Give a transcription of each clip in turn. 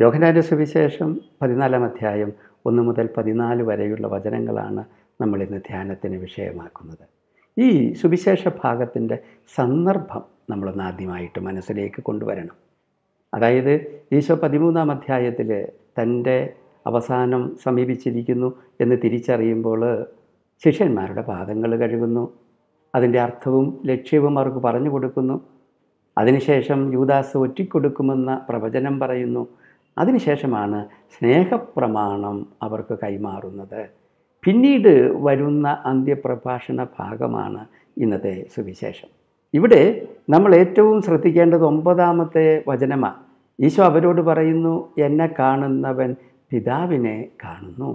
യോഹനാൻ്റെ സുവിശേഷം പതിനാലാം അധ്യായം ഒന്ന് മുതൽ പതിനാല് വരെയുള്ള വചനങ്ങളാണ് നമ്മൾ ഇന്ന് ധ്യാനത്തിന് വിഷയമാക്കുന്നത് ഈ സുവിശേഷ ഭാഗത്തിൻ്റെ സന്ദർഭം നമ്മളൊന്ന് ആദ്യമായിട്ട് മനസ്സിലേക്ക് കൊണ്ടുവരണം അതായത് ഈശോ പതിമൂന്നാം അധ്യായത്തിൽ തൻ്റെ അവസാനം സമീപിച്ചിരിക്കുന്നു എന്ന് തിരിച്ചറിയുമ്പോൾ ശിഷ്യന്മാരുടെ പാദങ്ങൾ കഴുകുന്നു അതിൻ്റെ അർത്ഥവും ലക്ഷ്യവും അവർക്ക് പറഞ്ഞു കൊടുക്കുന്നു അതിനുശേഷം യൂദാസ് ഒറ്റിക്കൊടുക്കുമെന്ന പ്രവചനം പറയുന്നു അതിനുശേഷമാണ് സ്നേഹപ്രമാണം അവർക്ക് കൈമാറുന്നത് പിന്നീട് വരുന്ന അന്ത്യപ്രഭാഷണ ഭാഗമാണ് ഇന്നത്തെ സുവിശേഷം ഇവിടെ നമ്മൾ ഏറ്റവും ശ്രദ്ധിക്കേണ്ടത് ഒമ്പതാമത്തെ വചനമാണ് ഈശോ അവരോട് പറയുന്നു എന്നെ കാണുന്നവൻ പിതാവിനെ കാണുന്നു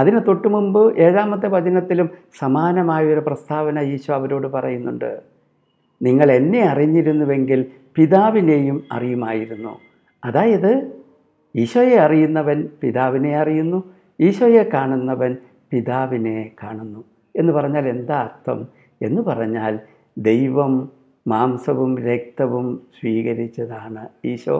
അതിന് തൊട്ടു മുമ്പ് ഏഴാമത്തെ വചനത്തിലും സമാനമായൊരു പ്രസ്താവന ഈശോ അവരോട് പറയുന്നുണ്ട് നിങ്ങൾ എന്നെ അറിഞ്ഞിരുന്നുവെങ്കിൽ പിതാവിനെയും അറിയുമായിരുന്നു അതായത് ഈശോയെ അറിയുന്നവൻ പിതാവിനെ അറിയുന്നു ഈശോയെ കാണുന്നവൻ പിതാവിനെ കാണുന്നു എന്ന് പറഞ്ഞാൽ എന്താ അർത്ഥം എന്ന് പറഞ്ഞാൽ ദൈവം മാംസവും രക്തവും സ്വീകരിച്ചതാണ് ഈശോ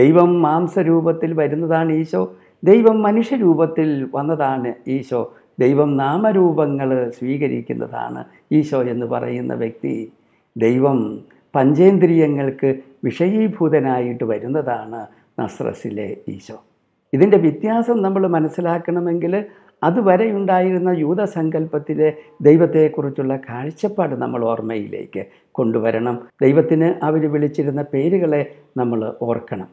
ദൈവം മാംസരൂപത്തിൽ വരുന്നതാണ് ഈശോ ദൈവം മനുഷ്യരൂപത്തിൽ വന്നതാണ് ഈശോ ദൈവം നാമരൂപങ്ങൾ സ്വീകരിക്കുന്നതാണ് ഈശോ എന്ന് പറയുന്ന വ്യക്തി ദൈവം പഞ്ചേന്ദ്രിയങ്ങൾക്ക് വിഷയീഭൂതനായിട്ട് വരുന്നതാണ് നസ്രസിലെ ഈശോ ഇതിൻ്റെ വ്യത്യാസം നമ്മൾ മനസ്സിലാക്കണമെങ്കിൽ അതുവരെ ഉണ്ടായിരുന്ന യൂതസങ്കല്പത്തിലെ ദൈവത്തെക്കുറിച്ചുള്ള കാഴ്ചപ്പാട് നമ്മൾ ഓർമ്മയിലേക്ക് കൊണ്ടുവരണം ദൈവത്തിന് അവർ വിളിച്ചിരുന്ന പേരുകളെ നമ്മൾ ഓർക്കണം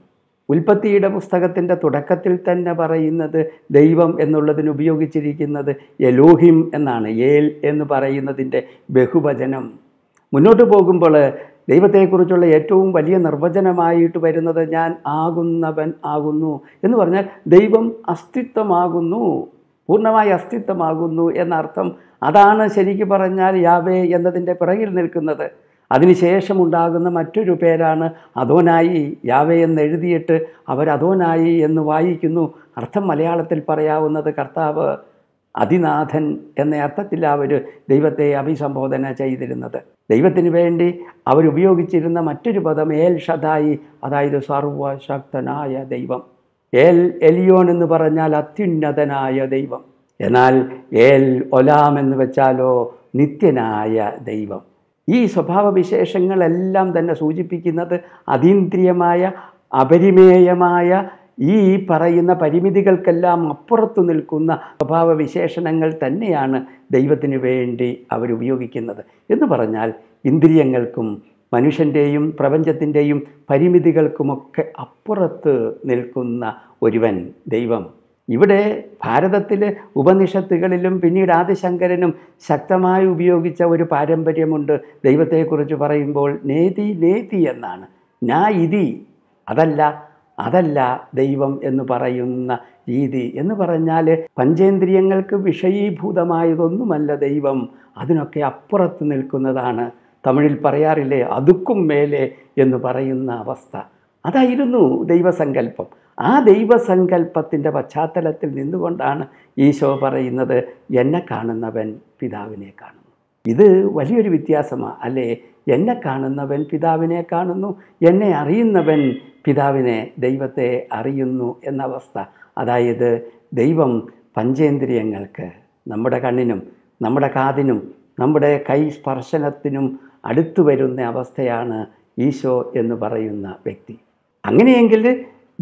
ഉൽപ്പത്തിയുടെ പുസ്തകത്തിൻ്റെ തുടക്കത്തിൽ തന്നെ പറയുന്നത് ദൈവം എന്നുള്ളതിന് ഉപയോഗിച്ചിരിക്കുന്നത് എലോഹിം എന്നാണ് ഏൽ എന്ന് പറയുന്നതിൻ്റെ ബഹുവചനം മുന്നോട്ട് പോകുമ്പോൾ ദൈവത്തെക്കുറിച്ചുള്ള ഏറ്റവും വലിയ നിർവചനമായിട്ട് വരുന്നത് ഞാൻ ആകുന്നവൻ ആകുന്നു എന്ന് പറഞ്ഞാൽ ദൈവം അസ്തിത്വമാകുന്നു പൂർണ്ണമായി അസ്തിത്വമാകുന്നു എന്നർത്ഥം അതാണ് ശരിക്കു പറഞ്ഞാൽ യാവേ എന്നതിൻ്റെ പിറകിൽ നിൽക്കുന്നത് അതിനുശേഷം ഉണ്ടാകുന്ന മറ്റൊരു പേരാണ് അതോനായി യാവേ എഴുതിയിട്ട് അവർ അധോനായി എന്ന് വായിക്കുന്നു അർത്ഥം മലയാളത്തിൽ പറയാവുന്നത് കർത്താവ് അതിനാഥൻ എന്ന അർത്ഥത്തിൽ അവർ ദൈവത്തെ അഭിസംബോധന ചെയ്തിരുന്നത് ദൈവത്തിന് വേണ്ടി അവരുപയോഗിച്ചിരുന്ന മറ്റൊരു പദം ഏൽ ഷദായി അതായത് സർവശക്തനായ ദൈവം ഏൽ എലിയോൻ എന്ന് പറഞ്ഞാൽ അത്യുന്നതനായ ദൈവം എന്നാൽ ഏൽ ഒലാം എന്ന് വെച്ചാലോ നിത്യനായ ദൈവം ഈ സ്വഭാവവിശേഷങ്ങളെല്ലാം തന്നെ സൂചിപ്പിക്കുന്നത് അതീന്ദ്രിയമായ അപരിമേയമായ ഈ പറയുന്ന പരിമിതികൾക്കെല്ലാം അപ്പുറത്തു നിൽക്കുന്ന സ്വഭാവ വിശേഷണങ്ങൾ തന്നെയാണ് ദൈവത്തിന് വേണ്ടി അവരുപയോഗിക്കുന്നത് എന്ന് പറഞ്ഞാൽ ഇന്ദ്രിയങ്ങൾക്കും മനുഷ്യൻ്റെയും പ്രപഞ്ചത്തിൻ്റെയും പരിമിതികൾക്കുമൊക്കെ അപ്പുറത്ത് നിൽക്കുന്ന ഒരുവൻ ദൈവം ഇവിടെ ഭാരതത്തിലെ ഉപനിഷത്തുകളിലും പിന്നീട് ആദിശങ്കരനും ശക്തമായി ഉപയോഗിച്ച ഒരു പാരമ്പര്യമുണ്ട് ദൈവത്തെക്കുറിച്ച് പറയുമ്പോൾ നേതി നേതി എന്നാണ് നാ ഇതി അതല്ല അതല്ല ദൈവം എന്ന് പറയുന്ന രീതി എന്ന് പറഞ്ഞാൽ പഞ്ചേന്ദ്രിയങ്ങൾക്ക് വിഷയീഭൂതമായതൊന്നുമല്ല ദൈവം അതിനൊക്കെ അപ്പുറത്ത് നിൽക്കുന്നതാണ് തമിഴിൽ പറയാറില്ലേ അതുക്കും മേലെ എന്ന് പറയുന്ന അവസ്ഥ അതായിരുന്നു ദൈവസങ്കല്പം ആ ദൈവസങ്കല്പത്തിൻ്റെ പശ്ചാത്തലത്തിൽ നിന്നുകൊണ്ടാണ് ഈശോ പറയുന്നത് എന്നെ കാണുന്നവൻ പിതാവിനെ കാണുന്നു ഇത് വലിയൊരു വ്യത്യാസമാണ് അല്ലേ എന്നെ കാണുന്നവൻ പിതാവിനെ കാണുന്നു എന്നെ അറിയുന്നവൻ പിതാവിനെ ദൈവത്തെ അറിയുന്നു എന്ന അവസ്ഥ അതായത് ദൈവം പഞ്ചേന്ദ്രിയങ്ങൾക്ക് നമ്മുടെ കണ്ണിനും നമ്മുടെ കാതിനും നമ്മുടെ കൈ സ്പർശനത്തിനും അടുത്തു വരുന്ന അവസ്ഥയാണ് ഈശോ എന്ന് പറയുന്ന വ്യക്തി അങ്ങനെയെങ്കിൽ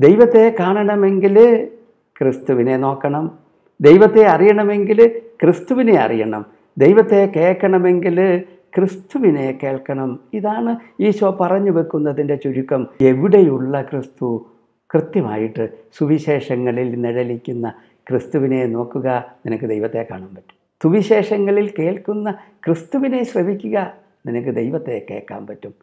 ദൈവത്തെ കാണണമെങ്കിൽ ക്രിസ്തുവിനെ നോക്കണം ദൈവത്തെ അറിയണമെങ്കിൽ ക്രിസ്തുവിനെ അറിയണം ദൈവത്തെ കേൾക്കണമെങ്കിൽ ക്രിസ്തുവിനെ കേൾക്കണം ഇതാണ് ഈശോ പറഞ്ഞു വെക്കുന്നതിൻ്റെ ചുരുക്കം എവിടെയുള്ള ക്രിസ്തു കൃത്യമായിട്ട് സുവിശേഷങ്ങളിൽ നിഴലിക്കുന്ന ക്രിസ്തുവിനെ നോക്കുക നിനക്ക് ദൈവത്തെ കാണാൻ പറ്റും സുവിശേഷങ്ങളിൽ കേൾക്കുന്ന ക്രിസ്തുവിനെ ശ്രവിക്കുക നിനക്ക് ദൈവത്തെ കേൾക്കാൻ പറ്റും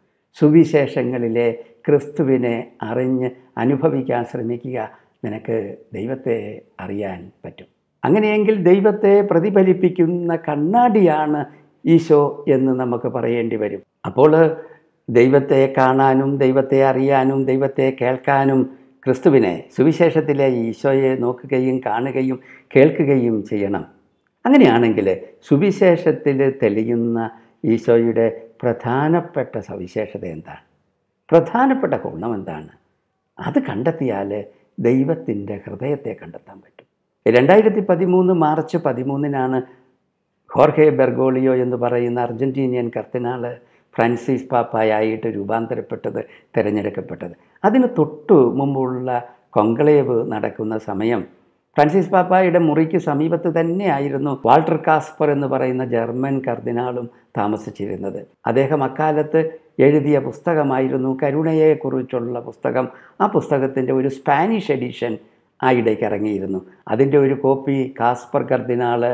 സുവിശേഷങ്ങളിലെ ക്രിസ്തുവിനെ അറിഞ്ഞ് അനുഭവിക്കാൻ ശ്രമിക്കുക നിനക്ക് ദൈവത്തെ അറിയാൻ പറ്റും അങ്ങനെയെങ്കിൽ ദൈവത്തെ പ്രതിഫലിപ്പിക്കുന്ന കണ്ണാടിയാണ് ഈശോ എന്ന് നമുക്ക് പറയേണ്ടി വരും അപ്പോൾ ദൈവത്തെ കാണാനും ദൈവത്തെ അറിയാനും ദൈവത്തെ കേൾക്കാനും ക്രിസ്തുവിനെ സുവിശേഷത്തിലെ ഈശോയെ നോക്കുകയും കാണുകയും കേൾക്കുകയും ചെയ്യണം അങ്ങനെയാണെങ്കിൽ സുവിശേഷത്തിൽ തെളിയുന്ന ഈശോയുടെ പ്രധാനപ്പെട്ട സവിശേഷത എന്താണ് പ്രധാനപ്പെട്ട ഗുണം എന്താണ് അത് കണ്ടെത്തിയാൽ ദൈവത്തിൻ്റെ ഹൃദയത്തെ കണ്ടെത്താൻ പറ്റും രണ്ടായിരത്തി പതിമൂന്ന് മാർച്ച് പതിമൂന്നിനാണ് ഹോർഹെ ബെർഗോളിയോ എന്ന് പറയുന്ന അർജൻറ്റീനിയൻ കർദിനാൾ ഫ്രാൻസിസ് പാപ്പായിട്ട് രൂപാന്തരപ്പെട്ടത് തിരഞ്ഞെടുക്കപ്പെട്ടത് അതിന് തൊട്ടു മുമ്പുള്ള കൊങ്കളേവ് നടക്കുന്ന സമയം ഫ്രാൻസിസ് പാപ്പായുടെ മുറിക്ക് സമീപത്ത് തന്നെയായിരുന്നു വാൾട്ടർ കാസ്പർ എന്ന് പറയുന്ന ജർമ്മൻ കർദിനാളും താമസിച്ചിരുന്നത് അദ്ദേഹം അക്കാലത്ത് എഴുതിയ പുസ്തകമായിരുന്നു കരുണയെക്കുറിച്ചുള്ള പുസ്തകം ആ പുസ്തകത്തിൻ്റെ ഒരു സ്പാനിഷ് എഡിഷൻ ആയിടയ്ക്ക് ഇറങ്ങിയിരുന്നു അതിൻ്റെ ഒരു കോപ്പി കാസ്പർ കർദിനാള്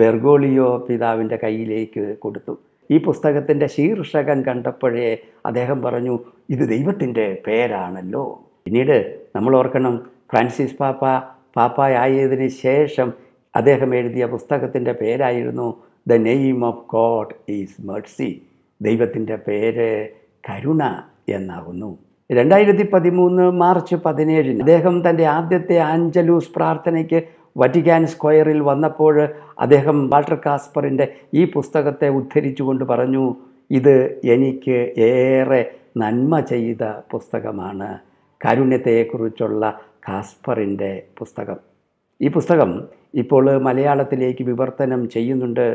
ബെർഗോളിയോ പിതാവിൻ്റെ കയ്യിലേക്ക് കൊടുത്തു ഈ പുസ്തകത്തിൻ്റെ ശീർഷകം കണ്ടപ്പോഴേ അദ്ദേഹം പറഞ്ഞു ഇത് ദൈവത്തിൻ്റെ പേരാണല്ലോ പിന്നീട് നമ്മൾ ഓർക്കണം ഫ്രാൻസിസ് പാപ്പ പാപ്പായതിന് ശേഷം അദ്ദേഹം എഴുതിയ പുസ്തകത്തിൻ്റെ പേരായിരുന്നു the name of God is mercy ദൈവത്തിൻ്റെ പേര് കരുണ എന്നാകുന്നു രണ്ടായിരത്തി പതിമൂന്ന് മാർച്ച് പതിനേഴിന് അദ്ദേഹം തൻ്റെ ആദ്യത്തെ ആഞ്ചലൂസ് പ്രാർത്ഥനയ്ക്ക് വറ്റിക്കാൻ സ്ക്വയറിൽ വന്നപ്പോൾ അദ്ദേഹം വാൾട്ടർ കാസ്പറിൻ്റെ ഈ പുസ്തകത്തെ ഉദ്ധരിച്ചുകൊണ്ട് പറഞ്ഞു ഇത് എനിക്ക് ഏറെ നന്മ ചെയ്ത പുസ്തകമാണ് കാരുണ്യത്തെക്കുറിച്ചുള്ള കാസ്പറിൻ്റെ പുസ്തകം ഈ പുസ്തകം ഇപ്പോൾ മലയാളത്തിലേക്ക് വിവർത്തനം ചെയ്യുന്നുണ്ട്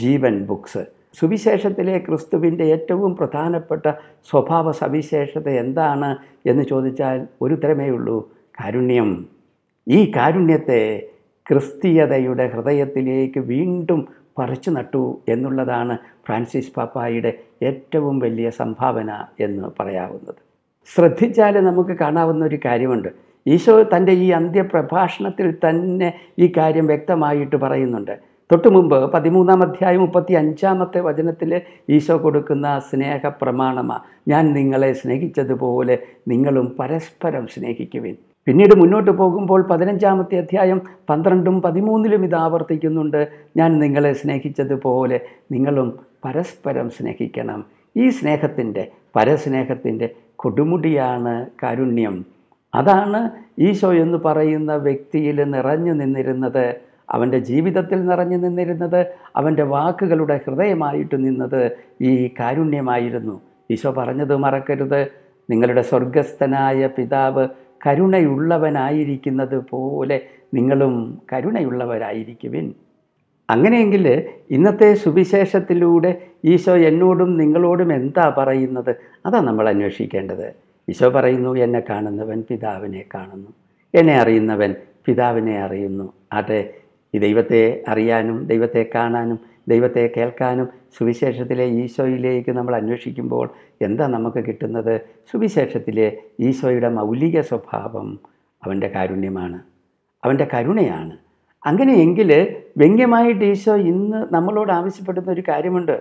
ജീവൻ ബുക്സ് സുവിശേഷത്തിലെ ക്രിസ്തുവിൻ്റെ ഏറ്റവും പ്രധാനപ്പെട്ട സ്വഭാവ സവിശേഷത എന്താണ് എന്ന് ചോദിച്ചാൽ ഒരുത്തരമേ ഉള്ളൂ കാരുണ്യം ഈ കാരുണ്യത്തെ ക്രിസ്തീയതയുടെ ഹൃദയത്തിലേക്ക് വീണ്ടും പറിച്ചു നട്ടു എന്നുള്ളതാണ് ഫ്രാൻസിസ് പാപ്പായുടെ ഏറ്റവും വലിയ സംഭാവന എന്ന് പറയാവുന്നത് ശ്രദ്ധിച്ചാൽ നമുക്ക് കാണാവുന്ന ഒരു കാര്യമുണ്ട് ഈശോ തൻ്റെ ഈ അന്ത്യപ്രഭാഷണത്തിൽ തന്നെ ഈ കാര്യം വ്യക്തമായിട്ട് പറയുന്നുണ്ട് തൊട്ടു മുമ്പ് പതിമൂന്നാം അധ്യായം മുപ്പത്തി അഞ്ചാമത്തെ വചനത്തിൽ ഈശോ കൊടുക്കുന്ന സ്നേഹ പ്രമാണമാണ് ഞാൻ നിങ്ങളെ സ്നേഹിച്ചതുപോലെ നിങ്ങളും പരസ്പരം സ്നേഹിക്കുവേൻ പിന്നീട് മുന്നോട്ട് പോകുമ്പോൾ പതിനഞ്ചാമത്തെ അധ്യായം പന്ത്രണ്ടും പതിമൂന്നിലും ഇത് ആവർത്തിക്കുന്നുണ്ട് ഞാൻ നിങ്ങളെ സ്നേഹിച്ചതുപോലെ നിങ്ങളും പരസ്പരം സ്നേഹിക്കണം ഈ സ്നേഹത്തിൻ്റെ പരസ്നേഹത്തിൻ്റെ കൊടുമുടിയാണ് കാരുണ്യം അതാണ് ഈശോ എന്ന് പറയുന്ന വ്യക്തിയിൽ നിറഞ്ഞു നിന്നിരുന്നത് അവൻ്റെ ജീവിതത്തിൽ നിറഞ്ഞു നിന്നിരുന്നത് അവൻ്റെ വാക്കുകളുടെ ഹൃദയമായിട്ട് നിന്നത് ഈ കാരുണ്യമായിരുന്നു ഈശോ പറഞ്ഞത് മറക്കരുത് നിങ്ങളുടെ സ്വർഗസ്ഥനായ പിതാവ് കരുണയുള്ളവനായിരിക്കുന്നത് പോലെ നിങ്ങളും കരുണയുള്ളവരായിരിക്കുവിൻ അങ്ങനെയെങ്കിൽ ഇന്നത്തെ സുവിശേഷത്തിലൂടെ ഈശോ എന്നോടും നിങ്ങളോടും എന്താ പറയുന്നത് അതാ നമ്മൾ അന്വേഷിക്കേണ്ടത് ഈശോ പറയുന്നു എന്നെ കാണുന്നവൻ പിതാവിനെ കാണുന്നു എന്നെ അറിയുന്നവൻ പിതാവിനെ അറിയുന്നു അതെ ഈ ദൈവത്തെ അറിയാനും ദൈവത്തെ കാണാനും ദൈവത്തെ കേൾക്കാനും സുവിശേഷത്തിലെ ഈശോയിലേക്ക് നമ്മൾ അന്വേഷിക്കുമ്പോൾ എന്താ നമുക്ക് കിട്ടുന്നത് സുവിശേഷത്തിലെ ഈശോയുടെ മൗലിക സ്വഭാവം അവൻ്റെ കാരുണ്യമാണ് അവൻ്റെ കരുണയാണ് അങ്ങനെയെങ്കിൽ വ്യംഗ്യമായിട്ട് ഈശോ ഇന്ന് നമ്മളോട് ആവശ്യപ്പെടുന്ന ഒരു കാര്യമുണ്ട്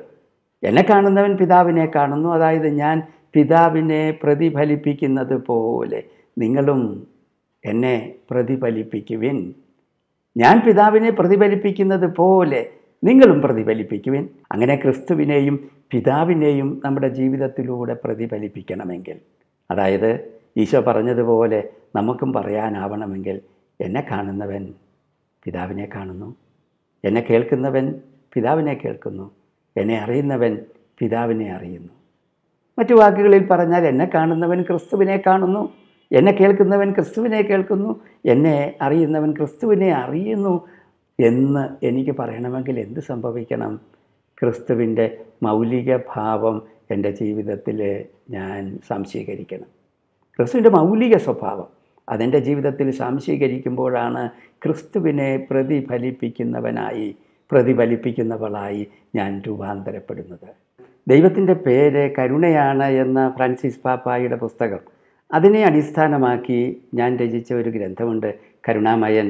എന്നെ കാണുന്നവൻ പിതാവിനെ കാണുന്നു അതായത് ഞാൻ പിതാവിനെ പ്രതിഫലിപ്പിക്കുന്നത് പോലെ നിങ്ങളും എന്നെ പ്രതിഫലിപ്പിക്കുവിൻ ഞാൻ പിതാവിനെ പ്രതിഫലിപ്പിക്കുന്നത് പോലെ നിങ്ങളും പ്രതിഫലിപ്പിക്കുവിൻ അങ്ങനെ ക്രിസ്തുവിനെയും പിതാവിനെയും നമ്മുടെ ജീവിതത്തിലൂടെ പ്രതിഫലിപ്പിക്കണമെങ്കിൽ അതായത് ഈശോ പറഞ്ഞതുപോലെ നമുക്കും പറയാനാവണമെങ്കിൽ എന്നെ കാണുന്നവൻ പിതാവിനെ കാണുന്നു എന്നെ കേൾക്കുന്നവൻ പിതാവിനെ കേൾക്കുന്നു എന്നെ അറിയുന്നവൻ പിതാവിനെ അറിയുന്നു മറ്റു വാക്കുകളിൽ പറഞ്ഞാൽ എന്നെ കാണുന്നവൻ ക്രിസ്തുവിനെ കാണുന്നു എന്നെ കേൾക്കുന്നവൻ ക്രിസ്തുവിനെ കേൾക്കുന്നു എന്നെ അറിയുന്നവൻ ക്രിസ്തുവിനെ അറിയുന്നു എന്ന് എനിക്ക് പറയണമെങ്കിൽ എന്ത് സംഭവിക്കണം ക്രിസ്തുവിൻ്റെ മൗലിക ഭാവം എൻ്റെ ജീവിതത്തിൽ ഞാൻ സംശീകരിക്കണം ക്രിസ്തുവിൻ്റെ മൗലിക സ്വഭാവം അതെൻ്റെ ജീവിതത്തിൽ സംശീകരിക്കുമ്പോഴാണ് ക്രിസ്തുവിനെ പ്രതിഫലിപ്പിക്കുന്നവനായി പ്രതിഫലിപ്പിക്കുന്നവളായി ഞാൻ രൂപാന്തരപ്പെടുന്നത് ദൈവത്തിൻ്റെ പേര് കരുണയാണ് എന്ന ഫ്രാൻസിസ് പാപ്പായുടെ പുസ്തകം അതിനെ അടിസ്ഥാനമാക്കി ഞാൻ രചിച്ച ഒരു ഗ്രന്ഥമുണ്ട് കരുണാമയൻ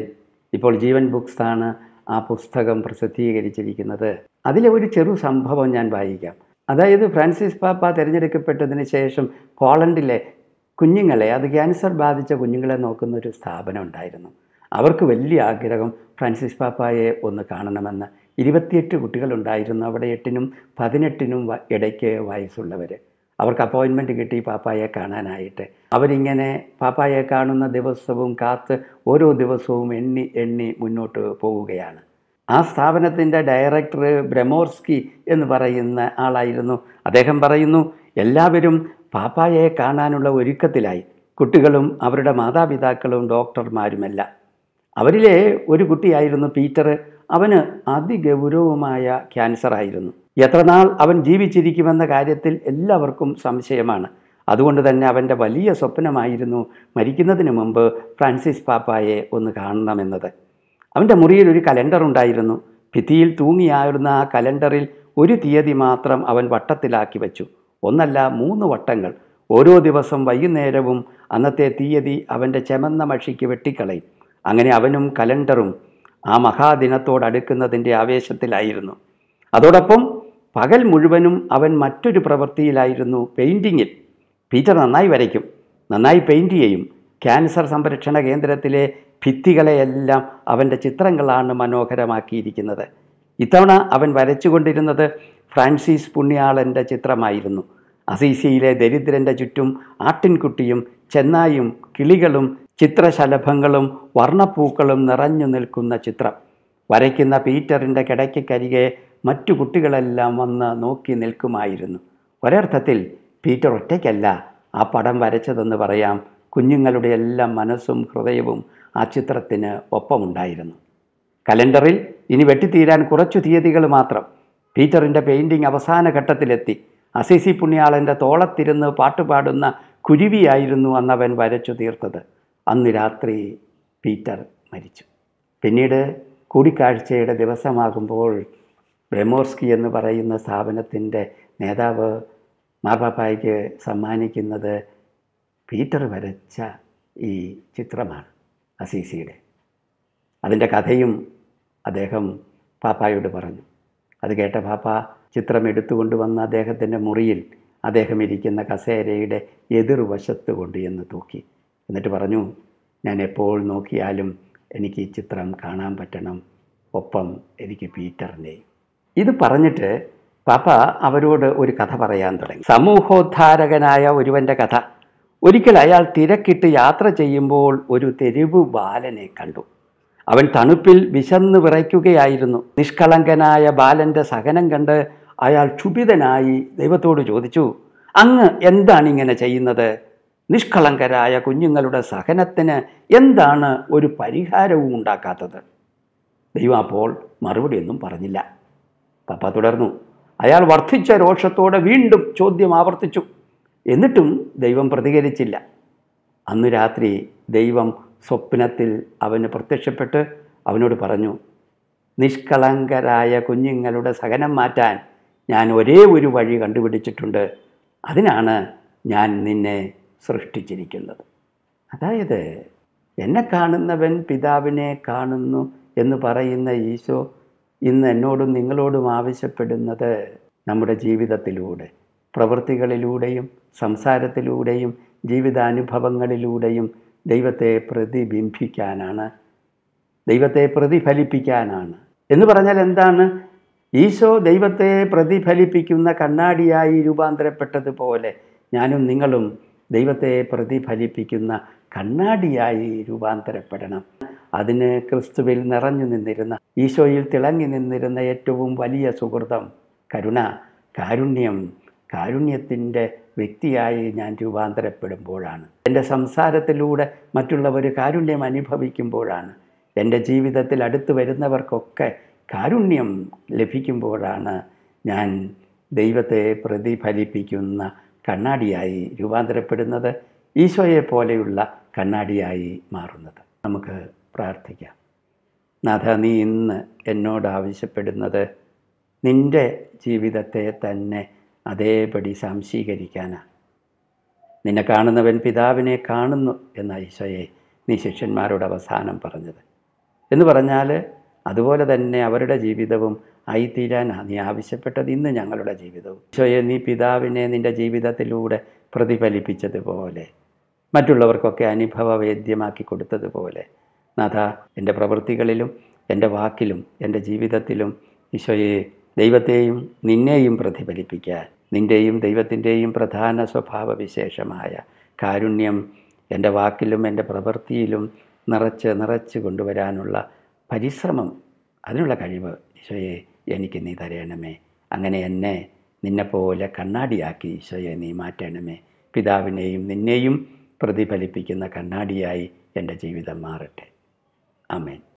ഇപ്പോൾ ജീവൻ ബുക്സാണ് ആ പുസ്തകം പ്രസിദ്ധീകരിച്ചിരിക്കുന്നത് അതിലെ ഒരു ചെറു സംഭവം ഞാൻ വായിക്കാം അതായത് ഫ്രാൻസിസ് പാപ്പ തിരഞ്ഞെടുക്കപ്പെട്ടതിന് ശേഷം പോളണ്ടിലെ കുഞ്ഞുങ്ങളെ അത് ക്യാൻസർ ബാധിച്ച കുഞ്ഞുങ്ങളെ നോക്കുന്ന ഒരു സ്ഥാപനം ഉണ്ടായിരുന്നു അവർക്ക് വലിയ ആഗ്രഹം ഫ്രാൻസിസ് പാപ്പായെ ഒന്ന് കാണണമെന്ന് ഇരുപത്തിയെട്ട് കുട്ടികളുണ്ടായിരുന്നു അവിടെ എട്ടിനും പതിനെട്ടിനും ഇടയ്ക്ക് വയസ്സുള്ളവർ അവർക്ക് അപ്പോയിൻമെൻറ്റ് കിട്ടി പാപ്പായെ കാണാനായിട്ട് അവരിങ്ങനെ പാപ്പായെ കാണുന്ന ദിവസവും കാത്ത് ഓരോ ദിവസവും എണ്ണി എണ്ണി മുന്നോട്ട് പോവുകയാണ് ആ സ്ഥാപനത്തിൻ്റെ ഡയറക്ടർ ബ്രമോർസ്കി എന്ന് പറയുന്ന ആളായിരുന്നു അദ്ദേഹം പറയുന്നു എല്ലാവരും പാപ്പായെ കാണാനുള്ള ഒരുക്കത്തിലായി കുട്ടികളും അവരുടെ മാതാപിതാക്കളും ഡോക്ടർമാരുമല്ല അവരിലെ ഒരു കുട്ടിയായിരുന്നു പീറ്റർ അവന് അതിഗൗരവമായ ക്യാൻസറായിരുന്നു എത്രനാൾ അവൻ ജീവിച്ചിരിക്കുമെന്ന കാര്യത്തിൽ എല്ലാവർക്കും സംശയമാണ് അതുകൊണ്ട് തന്നെ അവൻ്റെ വലിയ സ്വപ്നമായിരുന്നു മരിക്കുന്നതിന് മുമ്പ് ഫ്രാൻസിസ് പാപ്പായെ ഒന്ന് കാണണമെന്നത് അവൻ്റെ മുറിയിൽ ഒരു കലണ്ടർ ഉണ്ടായിരുന്നു ഭിത്തിയിൽ തൂങ്ങിയായിരുന്ന ആ കലണ്ടറിൽ ഒരു തീയതി മാത്രം അവൻ വട്ടത്തിലാക്കി വെച്ചു ഒന്നല്ല മൂന്ന് വട്ടങ്ങൾ ഓരോ ദിവസം വൈകുന്നേരവും അന്നത്തെ തീയതി അവൻ്റെ ചെമന്ന മഷിക്ക് വെട്ടിക്കളയും അങ്ങനെ അവനും കലണ്ടറും ആ മഹാദിനത്തോടടുക്കുന്നതിൻ്റെ ആവേശത്തിലായിരുന്നു അതോടൊപ്പം പകൽ മുഴുവനും അവൻ മറ്റൊരു പ്രവൃത്തിയിലായിരുന്നു പെയിൻറ്റിങ്ങിൽ പീറ്റർ നന്നായി വരയ്ക്കും നന്നായി പെയിൻറ്റ് ചെയ്യും ക്യാൻസർ സംരക്ഷണ കേന്ദ്രത്തിലെ ഭിത്തികളെയെല്ലാം അവൻ്റെ ചിത്രങ്ങളാണ് മനോഹരമാക്കിയിരിക്കുന്നത് ഇത്തവണ അവൻ വരച്ചുകൊണ്ടിരുന്നത് ഫ്രാൻസിസ് പുണ്യാളൻ്റെ ചിത്രമായിരുന്നു അസീസിയിലെ ദരിദ്രൻ്റെ ചുറ്റും ആട്ടിൻകുട്ടിയും ചെന്നായും കിളികളും ചിത്രശലഭങ്ങളും വർണ്ണപ്പൂക്കളും നിറഞ്ഞു നിൽക്കുന്ന ചിത്രം വരയ്ക്കുന്ന പീറ്ററിൻ്റെ കിടയ്ക്കരികെ മറ്റു കുട്ടികളെല്ലാം വന്ന് നോക്കി നിൽക്കുമായിരുന്നു ഒരർത്ഥത്തിൽ പീറ്റർ ഒറ്റയ്ക്കല്ല ആ പടം വരച്ചതെന്ന് പറയാം കുഞ്ഞുങ്ങളുടെ എല്ലാ മനസ്സും ഹൃദയവും ആ ചിത്രത്തിന് ഒപ്പമുണ്ടായിരുന്നു കലണ്ടറിൽ ഇനി വെട്ടിത്തീരാൻ കുറച്ചു തീയതികൾ മാത്രം പീറ്ററിൻ്റെ പെയിൻറ്റിങ് അവസാന ഘട്ടത്തിലെത്തി അസിസി പുണ്യാളൻ്റെ തോളത്തിരുന്ന് പാട്ടുപാടുന്ന കുരുവിയായിരുന്നു അന്നവൻ വരച്ചു തീർത്തത് അന്ന് രാത്രി പീറ്റർ മരിച്ചു പിന്നീട് കൂടിക്കാഴ്ചയുടെ ദിവസമാകുമ്പോൾ ബ്രെമോർസ്കി എന്ന് പറയുന്ന സ്ഥാപനത്തിൻ്റെ നേതാവ് മാർപ്പാപ്പായ്ക്ക് സമ്മാനിക്കുന്നത് പീറ്റർ വരച്ച ഈ ചിത്രമാണ് അസീസിയുടെ അതിൻ്റെ കഥയും അദ്ദേഹം പാപ്പായോട് പറഞ്ഞു അത് കേട്ട പാപ്പ ചിത്രം എടുത്തുകൊണ്ടുവന്ന അദ്ദേഹത്തിൻ്റെ മുറിയിൽ അദ്ദേഹം ഇരിക്കുന്ന കസേരയുടെ എതിർവശത്ത് കൊണ്ട് എന്ന് തൂക്കി എന്നിട്ട് പറഞ്ഞു ഞാൻ എപ്പോൾ നോക്കിയാലും എനിക്ക് ഈ ചിത്രം കാണാൻ പറ്റണം ഒപ്പം എനിക്ക് പീറ്ററിനെയും ഇത് പറഞ്ഞിട്ട് പാപ്പ അവരോട് ഒരു കഥ പറയാൻ തുടങ്ങി സമൂഹോദ്ധാരകനായ ഒരുവന്റെ കഥ ഒരിക്കൽ അയാൾ തിരക്കിട്ട് യാത്ര ചെയ്യുമ്പോൾ ഒരു തെരുവ് ബാലനെ കണ്ടു അവൻ തണുപ്പിൽ വിശന്ന് വിറയ്ക്കുകയായിരുന്നു നിഷ്കളങ്കനായ ബാലൻ്റെ സഹനം കണ്ട് അയാൾ ക്ഷുഭിതനായി ദൈവത്തോട് ചോദിച്ചു അങ്ങ് എന്താണ് ഇങ്ങനെ ചെയ്യുന്നത് നിഷ്കളങ്കരായ കുഞ്ഞുങ്ങളുടെ സഹനത്തിന് എന്താണ് ഒരു പരിഹാരവും ഉണ്ടാക്കാത്തത് ദൈവം അപ്പോൾ മറുപടിയൊന്നും പറഞ്ഞില്ല പപ്പ തുടർന്നു അയാൾ വർദ്ധിച്ച രോഷത്തോടെ വീണ്ടും ചോദ്യം ആവർത്തിച്ചു എന്നിട്ടും ദൈവം പ്രതികരിച്ചില്ല അന്ന് രാത്രി ദൈവം സ്വപ്നത്തിൽ അവന് പ്രത്യക്ഷപ്പെട്ട് അവനോട് പറഞ്ഞു നിഷ്കളങ്കരായ കുഞ്ഞുങ്ങളുടെ സഹനം മാറ്റാൻ ഞാൻ ഒരേ ഒരു വഴി കണ്ടുപിടിച്ചിട്ടുണ്ട് അതിനാണ് ഞാൻ നിന്നെ സൃഷ്ടിച്ചിരിക്കുന്നത് അതായത് എന്നെ കാണുന്നവൻ പിതാവിനെ കാണുന്നു എന്ന് പറയുന്ന ഈശോ ഇന്ന് എന്നോടും നിങ്ങളോടും ആവശ്യപ്പെടുന്നത് നമ്മുടെ ജീവിതത്തിലൂടെ പ്രവൃത്തികളിലൂടെയും സംസാരത്തിലൂടെയും ജീവിതാനുഭവങ്ങളിലൂടെയും ദൈവത്തെ പ്രതിബിംബിക്കാനാണ് ദൈവത്തെ പ്രതിഫലിപ്പിക്കാനാണ് എന്ന് പറഞ്ഞാൽ എന്താണ് ഈശോ ദൈവത്തെ പ്രതിഫലിപ്പിക്കുന്ന കണ്ണാടിയായി രൂപാന്തരപ്പെട്ടതുപോലെ ഞാനും നിങ്ങളും ദൈവത്തെ പ്രതിഫലിപ്പിക്കുന്ന കണ്ണാടിയായി രൂപാന്തരപ്പെടണം അതിന് ക്രിസ്തുവിൽ നിറഞ്ഞു നിന്നിരുന്ന ഈശോയിൽ തിളങ്ങി നിന്നിരുന്ന ഏറ്റവും വലിയ സുഹൃതം കരുണ കാരുണ്യം കാരുണ്യത്തിൻ്റെ വ്യക്തിയായി ഞാൻ രൂപാന്തരപ്പെടുമ്പോഴാണ് എൻ്റെ സംസാരത്തിലൂടെ മറ്റുള്ളവർ കാരുണ്യം അനുഭവിക്കുമ്പോഴാണ് എൻ്റെ ജീവിതത്തിൽ അടുത്തു വരുന്നവർക്കൊക്കെ കാരുണ്യം ലഭിക്കുമ്പോഴാണ് ഞാൻ ദൈവത്തെ പ്രതിഫലിപ്പിക്കുന്ന കണ്ണാടിയായി രൂപാന്തരപ്പെടുന്നത് ഈശോയെ പോലെയുള്ള കണ്ണാടിയായി മാറുന്നത് നമുക്ക് പ്രാർത്ഥിക്കാം നാഥ നീ ഇന്ന് എന്നോട് ആവശ്യപ്പെടുന്നത് നിൻ്റെ ജീവിതത്തെ തന്നെ അതേപടി സംശീകരിക്കാനാണ് നിന്നെ കാണുന്നവൻ പിതാവിനെ കാണുന്നു എന്ന ഈശോയെ നീ ശിഷ്യന്മാരോട് അവസാനം പറഞ്ഞത് എന്ന് പറഞ്ഞാൽ അതുപോലെ തന്നെ അവരുടെ ജീവിതവും ആയിത്തീരാനാണ് നീ ആവശ്യപ്പെട്ടത് ഇന്ന് ഞങ്ങളുടെ ജീവിതവും ഈശോയെ നീ പിതാവിനെ നിൻ്റെ ജീവിതത്തിലൂടെ പ്രതിഫലിപ്പിച്ചതുപോലെ മറ്റുള്ളവർക്കൊക്കെ അനുഭവവേദ്യമാക്കി കൊടുത്തതുപോലെ നാഥ എൻ്റെ പ്രവൃത്തികളിലും എൻ്റെ വാക്കിലും എൻ്റെ ജീവിതത്തിലും ഈശോയെ ദൈവത്തെയും നിന്നെയും പ്രതിഫലിപ്പിക്കാൻ നിൻ്റെയും ദൈവത്തിൻ്റെയും പ്രധാന സ്വഭാവവിശേഷമായ കാരുണ്യം എൻ്റെ വാക്കിലും എൻ്റെ പ്രവൃത്തിയിലും നിറച്ച് നിറച്ച് കൊണ്ടുവരാനുള്ള പരിശ്രമം അതിനുള്ള കഴിവ് ഈശോയെ എനിക്ക് നീ തരണമേ അങ്ങനെ എന്നെ നിന്നെപ്പോലെ കണ്ണാടിയാക്കി ഈശോയെ നീ മാറ്റണമേ പിതാവിനെയും നിന്നെയും പ്രതിഫലിപ്പിക്കുന്ന കണ്ണാടിയായി എൻ്റെ ജീവിതം മാറട്ടെ അമേൻ